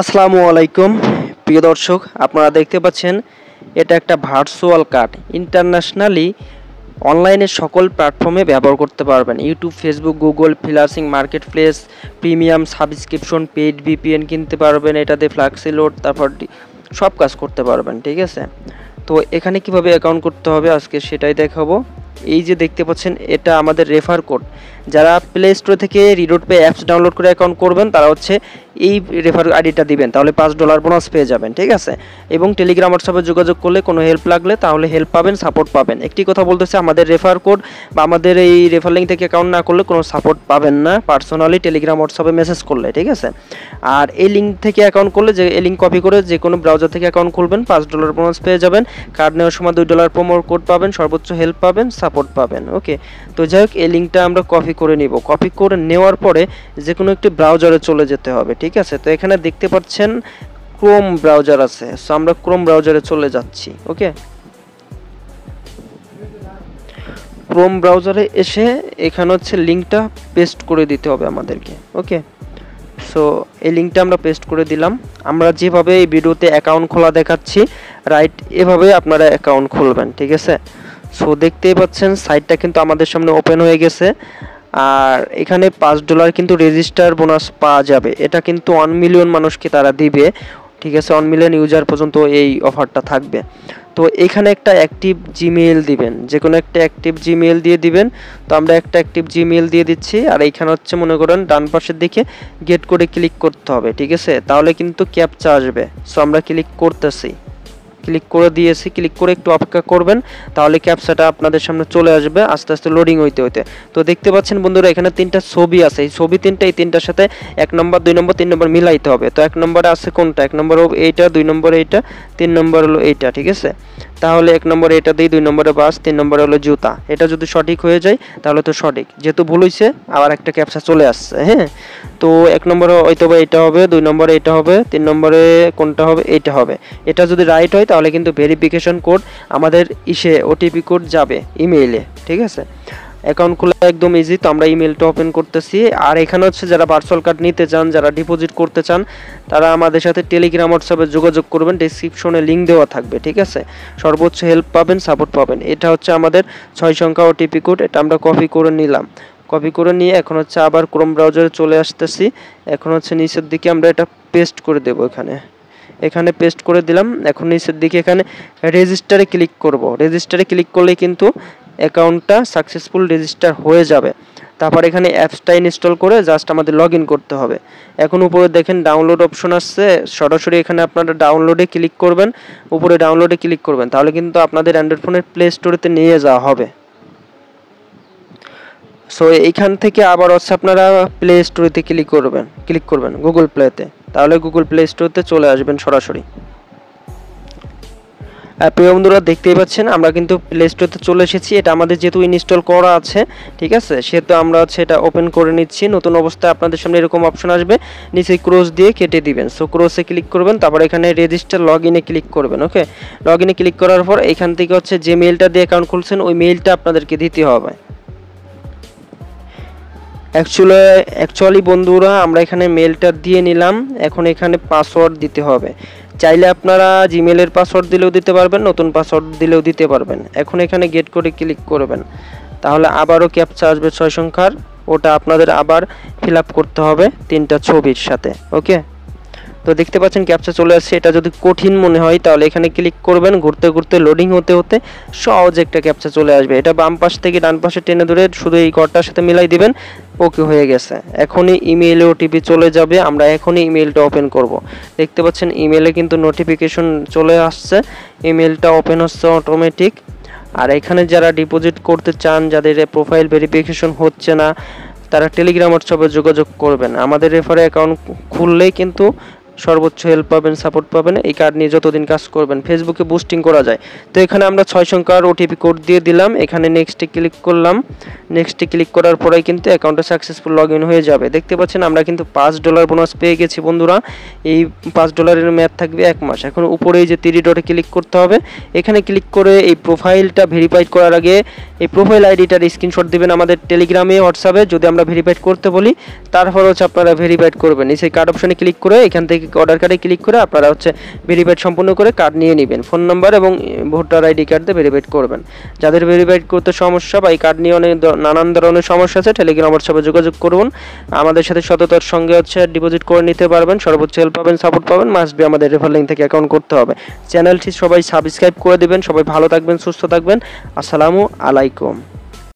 আসসালামু আলাইকুম প্রিয় দর্শক আপনারা দেখতে পাচ্ছেন এটা একটা ভার্চুয়াল কার্ড ইন্টারন্যাশনালি অনলাইনে সকল প্ল্যাটফর্মে ব্যবহার করতে পারবেন ইউটিউব ফেসবুক গুগল ফিলার্সিং marketplace premium subscription paid VPN কিনতে পারবেন এটাতে ফ্লাক্সি লোড তারপর সব কাজ করতে পারবেন ঠিক আছে তো এখানে কিভাবে অ্যাকাউন্ট করতে হবে আজকে সেটাই দেখাবো এই যে দেখতে পাচ্ছেন এটা আমাদের রেফার কোড যারা প্লে স্টোর থেকে রিডোট পে অ্যাপস ডাউনলোড করে অ্যাকাউন্ট করবেন তারা হচ্ছে এই রেফার আইডিটা দিবেন তাহলে পাঁচ ডলার বোনাস পেয়ে যাবেন ঠিক আছে এবং টেলিগ্রাম হোয়াটসঅ্যাপে যোগাযোগ করলে কোনো হেল্প লাগলে তাহলে হেল্প পাবেন সাপোর্ট পাবেন একটি কথা বলতেছে আমাদের রেফার কোড বা আমাদের এই রেফার লিঙ্ক থেকে অ্যাকাউন্ট না করলে কোনো সাপোর্ট পাবেন না পার্সোনালি টেলিগ্রাম হোয়াটসঅ্যাপে মেসেজ করলে ঠিক আছে আর এই লিঙ্ক থেকে অ্যাকাউন্ট করলে যে এই লিঙ্ক কপি করে যে কোনো ব্রাউজার থেকে অ্যাকাউন্ট খুলবেন পাঁচ ডলার বোনাস পেয়ে যাবেন কার্ড নেওয়ার সময় দুই ডলার প্রোমো কোড পাবেন সর্বোচ্চ হেল্প পাবেন সাপোর্ট পাবেন ওকে তো যাই হোক এই লিঙ্কটা আমরা কপি করে নিব কপি করে নেওয়ার পরে যে কোনো একটি ব্রাউজারে চলে যেতে হবে ঠিক আছে তো এখানে দেখতে পাচ্ছেন ক্রোম ব্রাউজার আছে সো আমরা ক্রোম ব্রাউজারে চলে যাচ্ছি ওকে ক্রোম ব্রাউজারে এসে এখানে হচ্ছে লিঙ্কটা পেস্ট করে দিতে হবে আমাদেরকে ওকে সো এই লিঙ্কটা আমরা পেস্ট করে দিলাম আমরা যেভাবে এই ভিডিওতে অ্যাকাউন্ট খোলা দেখাচ্ছি রাইট এভাবে আপনারা অ্যাকাউন্ট খুলবেন ঠিক আছে সো দেখতেই পাচ্ছেন সাইটটা কিন্তু আমাদের সামনে ওপেন হয়ে গেছে আর এখানে পাঁচ ডলার কিন্তু রেজিস্টার বোনাস পাওয়া যাবে এটা কিন্তু ওয়ান মিলিয়ন মানুষকে তারা দিবে ঠিক আছে ওয়ান মিলিয়ন ইউজার পর্যন্ত এই অফারটা থাকবে তো এখানে একটা অ্যাক্টিভ জিমেল দিবেন যে কোনো একটা অ্যাক্টিভ জিমেল দিয়ে দিবেন তো আমরা একটা অ্যাক্টিভ জিমেল দিয়ে দিচ্ছি আর এইখানে হচ্ছে মনে করেন ডান পাশের দিকে গেট করে ক্লিক করতে হবে ঠিক আছে তাহলে কিন্তু ক্যাপচা আসবে সো আমরা ক্লিক করতেছি ক্লিক করে দিয়েছি ক্লিক করে একটু অপেক্ষা করবেন তাহলে ক্যাপসাটা আপনাদের সামনে চলে আসবে আস্তে আস্তে লোডিং হইতে হইতে তো দেখতে পাচ্ছেন বন্ধুরা এখানে তিনটা ছবি আছে এই ছবি তিনটা এই তিনটার সাথে এক নম্বর দুই নম্বর তিন নম্বর মিলাইতে হবে তো এক নম্বরে আছে কোনটা এক নম্বর এইটা দুই নম্বর এইটা তিন নম্বর হলো এইটা ঠিক আছে তাহলে এক নম্বর এটা দিই দুই নম্বরে বাস তিন নম্বরে হলো জুতা এটা যদি সঠিক হয়ে যায় তাহলে তো সঠিক যেহেতু ভুল হয়েছে আবার একটা ক্যাপসা চলে আসছে হ্যাঁ তো এক নম্বরে হয়তো বা এটা হবে দুই নম্বরে এটা হবে তিন নম্বরে কোনটা হবে এটা হবে এটা যদি রাইট হয় তাহলে কিন্তু ভেরিফিকেশন কোড আমাদের ইসে ওটিপি কোড যাবে ইমেইলে ঠিক আছে অ্যাকাউন্ট খোলা একদম ইজি তো আমরা ইমেলটা ওপেন করতেছি আর এখানে হচ্ছে যারা ভার্চুয়াল কার্ড নিতে চান যারা ডিপোজিট করতে চান তারা আমাদের সাথে টেলিগ্রাম হোয়াটসঅ্যাপে যোগাযোগ করবেন ডিসক্রিপশনে লিঙ্ক দেওয়া থাকবে ঠিক আছে সর্বোচ্চ হেল্প পাবেন সাপোর্ট পাবেন এটা হচ্ছে আমাদের ছয় সংখ্যা ওটিপি কোড এটা আমরা কপি করে নিলাম কপি করে নিয়ে এখন হচ্ছে আবার ক্রোম ব্রাউজারে চলে আসতেছি এখন হচ্ছে নিচের দিকে আমরা এটা পেস্ট করে দেবো এখানে এখানে পেস্ট করে দিলাম এখন নিচের দিকে এখানে রেজিস্টারে ক্লিক করব রেজিস্টারে ক্লিক করলে কিন্তু অ্যাকাউন্টটা সাকসেসফুল রেজিস্টার হয়ে যাবে তারপর এখানে অ্যাপসটা ইনস্টল করে জাস্ট আমাদের লগ করতে হবে এখন উপরে দেখেন ডাউনলোড অপশন আসছে সরাসরি এখানে আপনারা ডাউনলোডে ক্লিক করবেন উপরে ডাউনলোডে ক্লিক করবেন তাহলে কিন্তু আপনাদের অ্যান্ড্রয়েড ফোনের প্লে স্টোরেতে নিয়ে যাওয়া হবে সো এইখান থেকে আবার হচ্ছে আপনারা প্লে স্টোরেতে ক্লিক করবেন ক্লিক করবেন গুগল প্লেতে তাহলে গুগল প্লে স্টোরতে চলে আসবেন সরাসরি প্রিয় বন্ধুরা দেখতেই পাচ্ছেন আমরা কিন্তু প্লে স্টোরতে চলে এসেছি এটা আমাদের যেহেতু ইনস্টল করা আছে ঠিক আছে সেহেতু আমরা হচ্ছে এটা ওপেন করে নিচ্ছি নতুন অবস্থায় আপনাদের সামনে এরকম অপশন আসবে নিচে ক্রোস দিয়ে কেটে দিবেন সো ক্রোসে ক্লিক করবেন তারপর এখানে রেজিস্টার লগ ইনে ক্লিক করবেন ওকে লগ ইনে ক্লিক করার পর এখান থেকে হচ্ছে যে মেলটা দিয়ে অ্যাকাউন্ট খুলছেন ওই মেলটা আপনাদেরকে দিতে হবে অ্যাকচুয়ালি অ্যাকচুয়ালি বন্ধুরা আমরা এখানে মেলটা দিয়ে নিলাম এখন এখানে পাসওয়ার্ড দিতে হবে চাইলে আপনারা জিমেলের পাসওয়ার্ড দিলেও দিতে পারবেন নতুন পাসওয়ার্ড দিলেও দিতে পারবেন এখন এখানে গেট করে ক্লিক করবেন তাহলে আবারও ক্যাপচা আসবে ছয় সংখ্যার ওটা আপনাদের আবার ফিল করতে হবে তিনটা ছবির সাথে ওকে তো দেখতে পাচ্ছেন ক্যাপচা চলে আসছে এটা যদি কঠিন মনে হয় তাহলে এখানে ক্লিক করবেন ঘুরতে ঘুরতে লোডিং হতে হতে সহজ একটা ক্যাপচা চলে আসবে এটা বাম পাশ থেকে ডান পাশে টেনে ধরে শুধু এই ঘরটার সাথে মিলাই দিবেন ওকে হয়ে গেছে এখনই ইমেইলে ওটিপি চলে যাবে আমরা এখনই ইমেইলটা ওপেন করব। দেখতে পাচ্ছেন ইমেলে কিন্তু নোটিফিকেশন চলে আসছে ইমেলটা ওপেন হচ্ছে অটোমেটিক আর এখানে যারা ডিপোজিট করতে চান যাদের প্রোফাইল ভেরিফিকেশন হচ্ছে না তারা টেলিগ্রাম হোয়াটসঅ্যাপে যোগাযোগ করবেন আমাদের রেফারে অ্যাকাউন্ট খুললেই কিন্তু সর্বোচ্চ হেল্প পাবেন সাপোর্ট পাবেন এই কার্ড নিয়ে যতদিন কাজ করবেন ফেসবুকে বুস্টিং করা যায় তো এখানে আমরা ছয় সংখ্যার ওটিপি কোড দিয়ে দিলাম এখানে নেক্সটে ক্লিক করলাম নেক্সটে ক্লিক করার পরেই কিন্তু অ্যাকাউন্টে সাকসেসফুল লগ ইন হয়ে যাবে দেখতে পাচ্ছেন আমরা কিন্তু পাঁচ ডলার বোনাস পেয়ে গেছি বন্ধুরা এই পাঁচ ডলারের মেয়াদ থাকবে এক মাস এখন উপরে যে তিরি ডটে ক্লিক করতে হবে এখানে ক্লিক করে এই প্রোফাইলটা ভেরিফাইড করার আগে এই প্রোফাইল আইডিটার স্ক্রিনশট দেবেন আমাদের টেলিগ্রামে হোয়াটসঅ্যাপে যদি আমরা ভেরিফাইড করতে বলি তারপর হচ্ছে আপনারা ভেরিফাইড করবেন এই সেই কার্ড অপশানে ক্লিক করে এখান থেকে অর্ডার কার্ডে ক্লিক করে আপনারা হচ্ছে ভেরিফাইড সম্পূর্ণ করে কার্ড নিয়ে নেবেন ফোন নাম্বার এবং ভোটার আইডি কার্ড দিয়ে ভেরিফাইড করবেন যাদের ভেরিফাইড করতে সমস্যা বা এই কার্ড নিয়ে অনেক নানান ধরনের সমস্যা আছে টেলিগ্রাম হোয়াটসঅ্যাপে যোগাযোগ করুন আমাদের সাথে সততার সঙ্গে হচ্ছে ডিপোজিট করে নিতে পারবেন সর্বোচ্চ হেল্প পাবেন সাপোর্ট পাবেন মাস্ট বি আমাদের রেফার লিঙ্ক থেকে অ্যাকাউন্ট করতে হবে চ্যানেলটি সবাই সাবস্ক্রাইব করে দেবেন সবাই ভালো থাকবেন সুস্থ থাকবেন আসসালামু আলাইকুম